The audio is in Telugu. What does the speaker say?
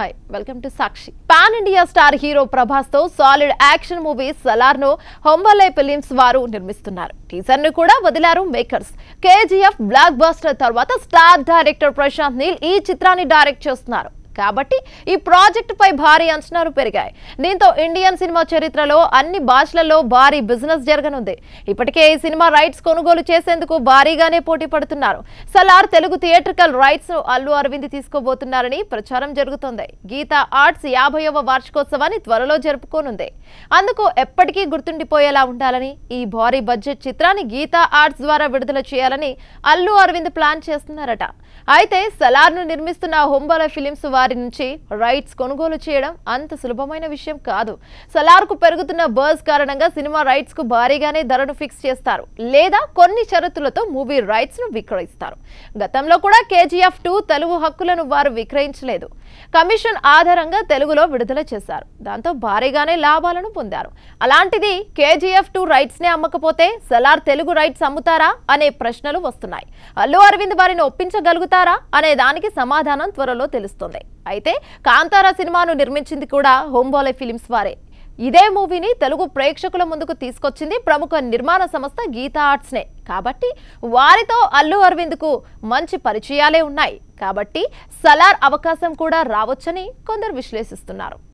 hi welcome to Sakshi pan India star hero Prabhas తో సాలిడ్ యాక్షన్ మూవీ సలార్ ను హొంబలే ఫిలిమ్స్ వారు నిర్మిస్తున్నారు టీజర్ ను కూడా వదిలారు మేకర్స్ కేజీఎఫ్ బ్లాక్ బస్టర్ తర్వాత స్టార్ డైరెక్టర్ ప్రశాంత్ నీల్ ఈ చిత్రాన్ని డైరెక్ట్ చేస్తున్నారు కాబట్టి ఈ పై భారీ అంచనాలు పెరిగాయి దీంతో ఇండియన్ సినిమా చరిత్రలో అన్ని భాషలలో భారీ బిజినెస్ జరగనుంది ఇప్పటికే ఈ సినిమా రైట్స్ కొనుగోలు చేసేందుకు భారీగానే పోటీ పడుతున్నారు సలార్ తెలుగు థియేట్రికల్ రైట్స్ ను అల్లు అరవింద్ తీసుకోబోతున్నారని ప్రచారం జరుగుతోంది గీతా ఆర్ట్స్ యాభైవ వార్షికోత్సవాన్ని త్వరలో జరుపుకోనుంది అందుకు ఎప్పటికీ గుర్తుండిపోయేలా ఉండాలని ఈ భారీ బడ్జెట్ చిత్రాన్ని గీతా ఆర్ట్స్ ద్వారా విడుదల చేయాలని అల్లు అరవింద్ ప్లాన్ చేస్తున్నారట అయితే ను నిర్మిస్తున్న హొంబల ఫిలిమ్స్ వారి నుంచి రైట్స్ కొనుగోలు చేయడం అంత సులభమైన విషయం కాదు సలార్కు పెరుగుతున్న బర్స్ కారణంగా సినిమా రైట్స్ కు భారీగానే ధరను ఫిక్స్ చేస్తారు లేదా కొన్ని షరతులతో మూవీ రైట్స్ ను విక్రయిస్తారు గతంలో కూడా కేజీఎఫ్ టూ తెలుగు హక్కులను వారు విక్రయించలేదు కమిషన్ ఆధారంగా తెలుగులో విడుదల చేశారు దాంతో భారీగానే లాభాలను పొందారు అలాంటిది కేజీఎఫ్ టూ రైట్స్ నే అమ్మకపోతే సలార్ తెలుగు రైట్స్ అమ్ముతారా అనే ప్రశ్నలు వస్తున్నాయి అల్లు అరవింద్ వారిని ఒప్పించగలుగుతారా అనే దానికి సమాధానం త్వరలో తెలుస్తుంది అయితే కాంతారా సినిమాను నిర్మించింది కూడా హోంబాలే ఫిలిమ్స్ వారే ఇదే మూవీని తెలుగు ప్రేక్షకుల ముందుకు తీసుకొచ్చింది ప్రముఖ నిర్మాణ సంస్థ గీతా ఆర్ట్స్నే కాబట్టి వారితో అల్లు అరవింద్కు మంచి పరిచయాలే ఉన్నాయి కాబట్టి సలార్ అవకాశం కూడా రావచ్చని కొందరు విశ్లేషిస్తున్నారు